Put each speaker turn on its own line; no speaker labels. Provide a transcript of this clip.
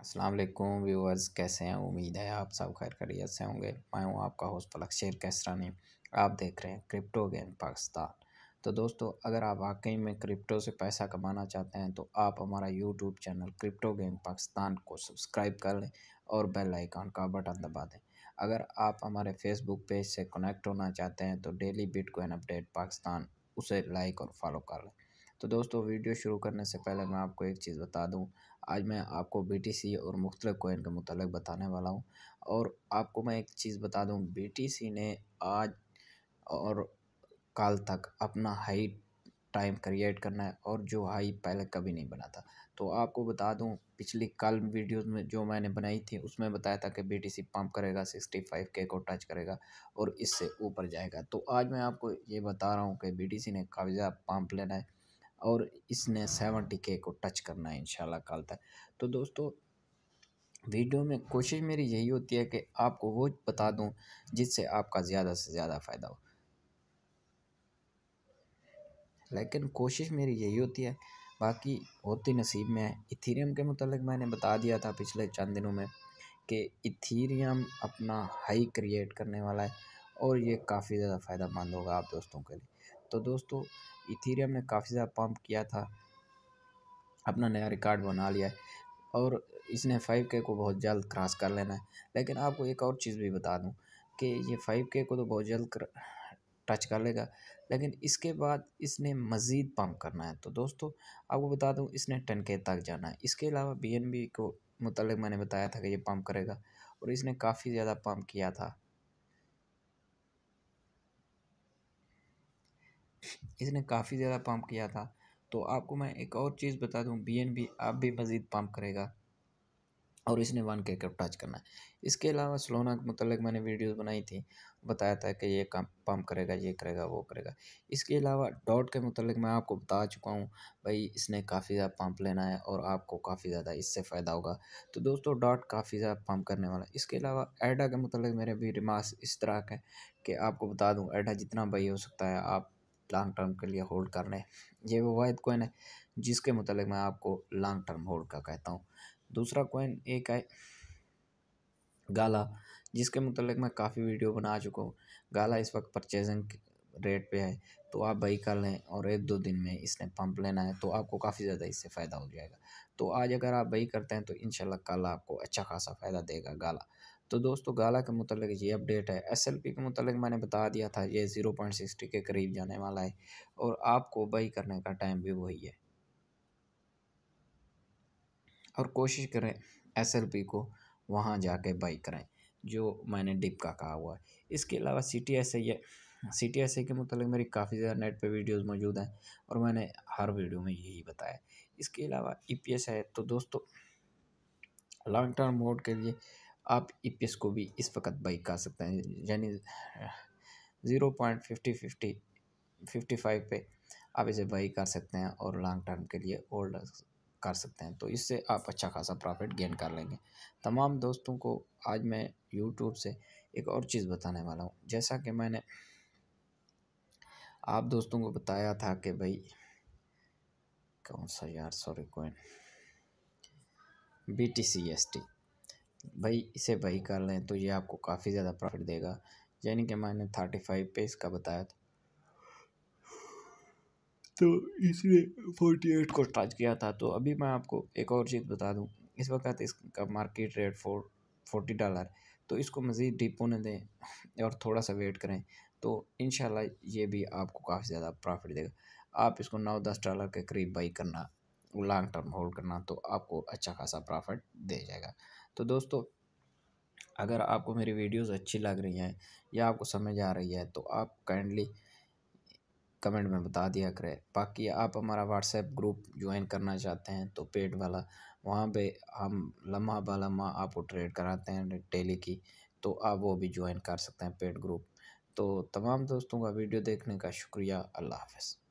अस्सलाम वालेकुम व्यूअर्स कैसे हैं उम्मीद है आप सब खैर खरीत से होंगे मैं हूं आपका होस्ट पलक शेर कैसरानी आप देख रहे हैं क्रिप्टो गेम पाकिस्तान तो दोस्तों अगर आप वाकई में क्रिप्टो से पैसा कमाना चाहते हैं तो आप हमारा YouTube channel crypto game Pakistan को सब्सक्राइब कर लें और बेल आइकॉन का बटन दबा दें अगर आप हमारे फेसबुक पेज से कनेक्ट होना चाहते हैं तो डेली बिटकॉइन अपडेट पाकिस्तान उसे लाइक और फॉलो कर लें तो दोस्तों वीडियो शुरू करने से पहले मैं आपको एक चीज़ बता दूं आज मैं आपको बीटीसी और मुख्तल कोइन के मतलब बताने वाला हूं और आपको मैं एक चीज़ बता दूं बीटीसी ने आज और कल तक अपना हाई टाइम क्रिएट करना है और जो हाई पहले कभी नहीं बना था तो आपको बता दूं पिछली कल वीडियोस में जो मैंने बनाई थी उसमें बताया था कि बीटीसी पंप करेगा फाइव के को टच करेगा और इससे ऊपर जाएगा तो आज मैं आपको ये बता रहा हूँ कि बीटीसी ने कब्ज़ा पंप लेना है और इसने सेवेंटी के को टच करना है इन कल तक तो दोस्तों वीडियो में कोशिश मेरी यही होती है कि आपको वो बता दूं जिससे आपका ज़्यादा से ज़्यादा फ़ायदा हो लेकिन कोशिश मेरी यही होती है बाकी होती नसीब में है इथीरियम के मतलब मैंने बता दिया था पिछले चंद दिनों में कि इथीरियम अपना हाई क्रिएट करने वाला है और ये काफ़ी ज़्यादा फ़ायदा मंद होगा आप दोस्तों के लिए तो दोस्तों इथीरियम ने काफ़ी ज़्यादा पम्प किया था अपना नया रिकॉर्ड बना लिया है और इसने फाइव के को बहुत जल्द क्रॉस कर लेना है लेकिन आपको एक और चीज़ भी बता दूँ कि ये फाइव के को तो बहुत जल्द कर, टच कर लेगा लेकिन इसके बाद इसने मज़ीद पम्प करना है तो दोस्तों आपको बता दूँ इसने टन के तक जाना है इसके अलावा बी को मतलब मैंने बताया था कि ये पम्प करेगा और इसने काफ़ी ज़्यादा पम्प किया था इसने काफ़ी ज़्यादा पम्प किया था तो आपको मैं एक और चीज़ बता दूँ बी एन बी आप भी मज़ीद पम्प करेगा और इसने वन के कप टच करना है इसके अलावा सलोना के मतलब मैंने वीडियोस बनाई थी बताया था कि ये काम पम्प करेगा ये करेगा वो करेगा इसके अलावा डॉट के मतलब मैं आपको बता चुका हूँ भाई इसने काफ़ी ज़्यादा पम्प लेना है और आपको काफ़ी ज़्यादा इससे फ़ायदा होगा तो दोस्तों डॉट काफ़ी ज़्यादा पम्प करने वाला है इसके अलावा एडा के मतलब मेरे भी रिमार्स इस तरह के कि आपको बता दूँ एडा जितना भाई हो सकता है आप लॉन्ग टर्म के लिए होल्ड कर ये वो वाद कोइन है जिसके मतलब मैं आपको लॉन्ग टर्म होल्ड का कहता हूँ दूसरा कोइन एक है गाला जिसके मतलब मैं काफ़ी वीडियो बना चुका हूँ गाला इस वक्त परचेजिंग रेट पे है तो आप बाई कर लें और एक दो दिन में इसने पंप लेना है तो आपको काफ़ी ज़्यादा इससे फ़ायदा हो जाएगा तो आज अगर आप बही करते हैं तो इन कल आपको अच्छा खासा फ़ायदा देगा गाला तो दोस्तों गाला के मतलब ये अपडेट है एस एल पी के मतलब मैंने बता दिया था ये ज़ीरो पॉइंट सिक्सटी के करीब जाने वाला है और आपको बाई करने का टाइम भी वही है और कोशिश करें एस एल पी को वहाँ जाके बाई करें जो मैंने डिप का कहा हुआ है इसके अलावा C T S I C T S I के मतलब मेरी काफ़ी ज़्यादा नेट पर वीडियोज़ मौजूद हैं और मैंने हर वीडियो में यही बताया इसके अलावा ई पी एस है तो दोस्तों लॉन्ग टर्म मोड के लिए आप ई e को भी इस वक्त बाई कर सकते हैं यानी zero point fifty fifty fifty five पर आप इसे बाई कर सकते हैं और लॉन्ग टर्म के लिए होल्ड कर सकते हैं तो इससे आप अच्छा खासा प्रॉफिट गेन कर लेंगे तमाम दोस्तों को आज मैं यूट्यूब से एक और चीज़ बताने वाला हूँ जैसा कि मैंने आप दोस्तों को बताया था कि भाई कौन सा यार sorry coin B T C S T भाई इसे भाई कर लें तो ये आपको काफ़ी ज़्यादा प्रॉफिट देगा यानी कि मैंने थर्टी फाइव पे इसका बताया था तो इसने फोर्टी एट को टच किया था तो अभी मैं आपको एक और चीज़ बता दूँ इस वक्त इसका market rate four forty dollar तो इसको मज़ीद डीप होने दें और थोड़ा सा वेट करें तो इन ये भी आपको काफ़ी ज़्यादा प्रॉफिट देगा आप इसको नौ दस डॉलर के करीब बाई करना लॉन्ग टर्म होल्ड करना तो आपको अच्छा खासा प्रॉफिट दे जाएगा तो दोस्तों अगर आपको मेरी वीडियोस अच्छी लग रही हैं या आपको समझ आ रही है तो आप काइंडली कमेंट में बता दिया करें बाकी आप हमारा व्हाट्सएप ग्रुप ज्वाइन करना चाहते हैं तो पेड वाला वहाँ पे हम लम्हा बा लम्हा आपको ट्रेड कराते हैं डेली की तो आप वो भी ज्वाइन कर सकते हैं पेड ग्रुप तो तमाम दोस्तों का वीडियो देखने का शुक्रिया अल्लाह हाफ